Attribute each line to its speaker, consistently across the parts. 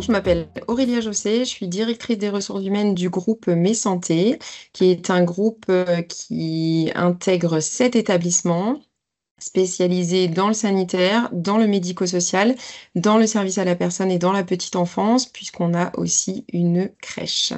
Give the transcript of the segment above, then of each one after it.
Speaker 1: je m'appelle Aurélia Jossé, je suis directrice des ressources humaines du groupe Mes Santé, qui est un groupe euh, qui intègre sept établissements spécialisés dans le sanitaire, dans le médico-social, dans le service à la personne et dans la petite enfance, puisqu'on a aussi une crèche.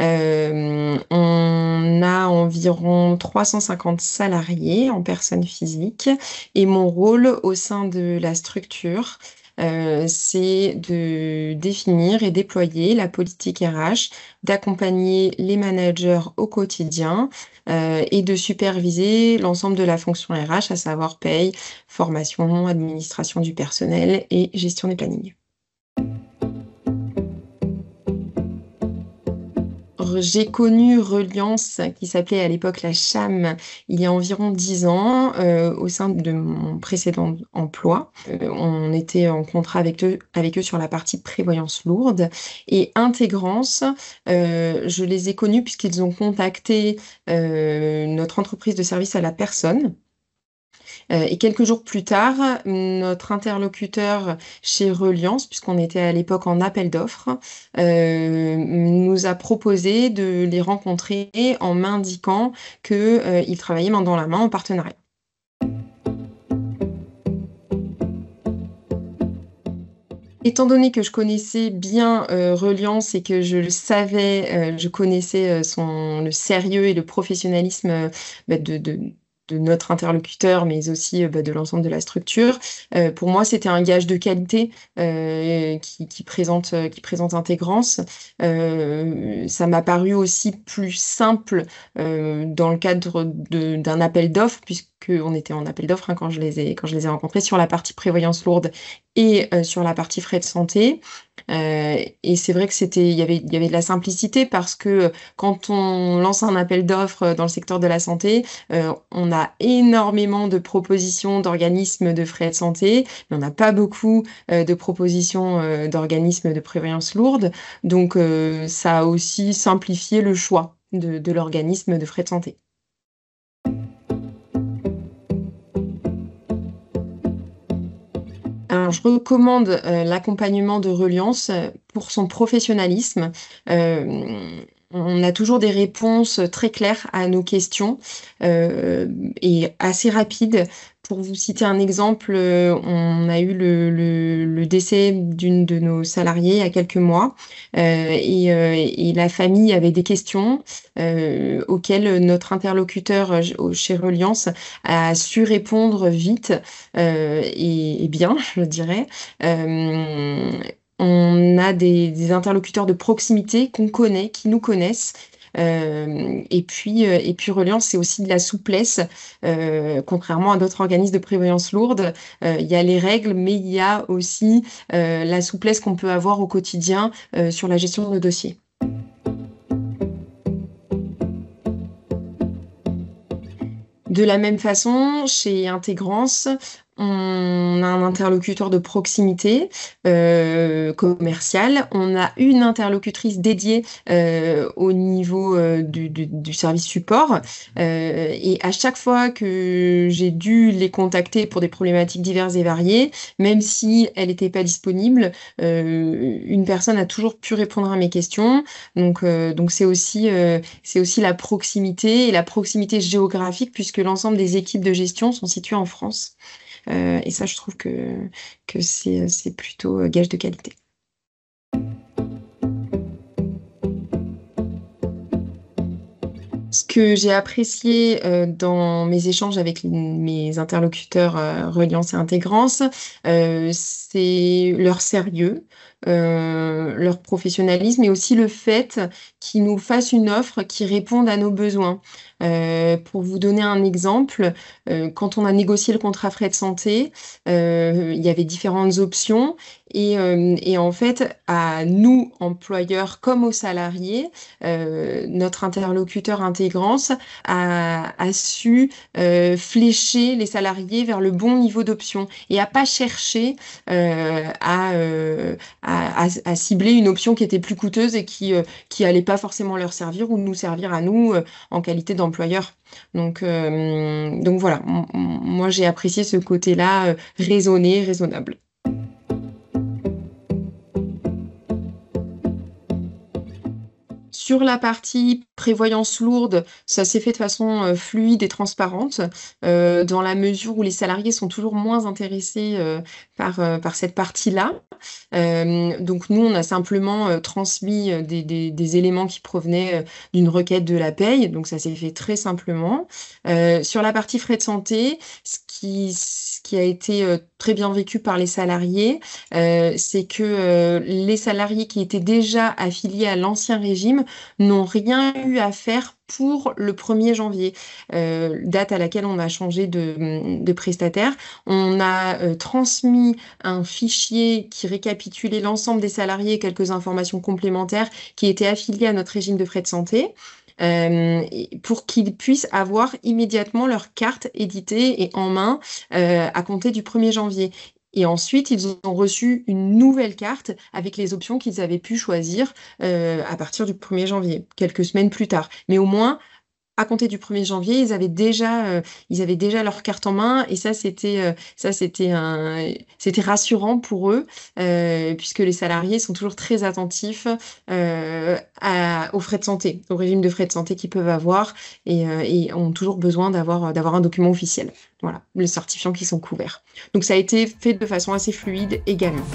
Speaker 1: Euh, on a environ 350 salariés en personne physique et mon rôle au sein de la structure, euh, c'est de définir et déployer la politique RH, d'accompagner les managers au quotidien euh, et de superviser l'ensemble de la fonction RH, à savoir paye, formation, administration du personnel et gestion des plannings. j'ai connu Reliance, qui s'appelait à l'époque la CHAM, il y a environ dix ans, euh, au sein de mon précédent emploi. Euh, on était en contrat avec eux, sur la partie prévoyance lourde. Et Intégrance, euh, je les ai connus puisqu'ils ont contacté notre entreprise de service à la personne euh, et quelques jours plus tard, notre interlocuteur chez Reliance, puisqu'on était à l'époque en appel d'offres, euh, nous a proposé de les rencontrer en m'indiquant qu'ils euh, travaillaient main dans la main en partenariat. étant donné que je connaissais bien Reliance et que je le savais, je connaissais son, le sérieux et le professionnalisme bah, de de notre interlocuteur, mais aussi euh, bah, de l'ensemble de la structure. Euh, pour moi, c'était un gage de qualité euh, qui, qui, présente, qui présente intégrance. ça m'a paru aussi plus simple dans le cadre d'un appel d'offres, puisque qu'on était en appel d'offres hein, quand, je les ai, quand je les ai rencontrés sur la partie prévoyance lourde et euh, sur la partie frais de santé. Euh, et c'est vrai que c'était, y avait, il y avait de la simplicité parce que euh, quand on lance un appel d'offres dans le secteur de la santé, on a énormément de propositions d'organismes de frais de santé, mais on n'a pas beaucoup de propositions d'organismes de prévoyance lourde. Donc ça a aussi simplifié le choix de l'organisme de frais de santé. je recommande euh, l'accompagnement de Reliance euh, pour son professionnalisme. Euh, on a toujours des réponses très claires à nos questions euh, et assez rapides. Pour vous citer un exemple, euh, on a eu le, décès d'une de nos salariées il y a quelques mois euh, et, euh, et, la famille avait des questions euh, auxquelles notre interlocuteur chez Reliance a su répondre vite et, et, bien, je dirais on a des, interlocuteurs de proximité qu'on connaît, qui nous connaissent, euh, et puis, euh, et puis Reliance, c'est aussi de la souplesse. Euh, contrairement à d'autres organismes de prévoyance lourde, il y a les règles, mais il y a aussi la souplesse qu'on peut avoir au quotidien sur la gestion de nos dossiers. De la même façon, chez Intégrance, on a un interlocuteur de proximité euh, commercial, on a une interlocutrice dédiée euh, au niveau euh, du, du, service support. Euh, et à chaque fois que j'ai dû les contacter pour des problématiques diverses et variées, même si elle n'était pas disponible, une personne a toujours pu répondre à mes questions. Donc donc c'est aussi c'est aussi la proximité et la proximité géographique puisque l'ensemble des équipes de gestion sont situées en France. Euh, et ça, je trouve que, que c'est euh, plutôt euh, gage de qualité. que j'ai apprécié euh, dans mes échanges avec mes interlocuteurs euh, Reliance et Intégrance, euh, c'est leur sérieux, leur professionnalisme et aussi le fait qu'ils nous fassent une offre qui réponde à nos besoins. pour vous donner un exemple, quand on a négocié le contrat frais de santé, il y avait différentes options euh, et, en fait, à nous, employeurs, comme aux salariés, euh, notre interlocuteur intégrance a, su euh, flécher les salariés vers le bon niveau d'option et a pas cherché à, à, cibler une option qui était plus coûteuse et qui qui allait pas forcément leur servir ou nous servir à nous en qualité d'employeur. Donc, donc voilà, moi j'ai apprécié ce côté-là raisonné, raisonnable. Sur la partie prévoyance lourde, ça s'est fait de façon euh, fluide et transparente, euh, dans la mesure où les salariés sont toujours moins intéressés euh, par, par cette partie-là. donc nous, on a simplement transmis des, des, éléments qui provenaient d'une requête de la paye, donc ça s'est fait très simplement. sur la partie frais de santé, ce qui, ce qui a été très bien vécu par les salariés, c'est que les salariés qui étaient déjà affiliés à l'ancien régime n'ont rien eu à faire pour le 1er janvier, euh, date à laquelle on a changé de, prestataire. On a euh, transmis un fichier qui récapitulait l'ensemble des salariés et quelques informations complémentaires qui étaient affiliées à notre régime de frais de santé. Euh, pour qu'ils puissent avoir immédiatement leur carte éditée et en main à compter du 1er janvier. Et ensuite, ils ont reçu une nouvelle carte avec les options qu'ils avaient pu choisir euh, à partir du 1er janvier, quelques semaines plus tard. Mais au moins, à compter du 1er janvier, ils avaient déjà, euh, ils avaient déjà leur carte en main et ça c'était, euh, ça c'était un, c'était rassurant pour eux euh, puisque les salariés sont toujours très attentifs aux frais de santé, au régime de frais de santé qu'ils peuvent avoir et, ont toujours besoin d'avoir, d'avoir un document officiel. Voilà, les certifiants qui sont couverts. Donc ça a été fait de façon assez fluide également.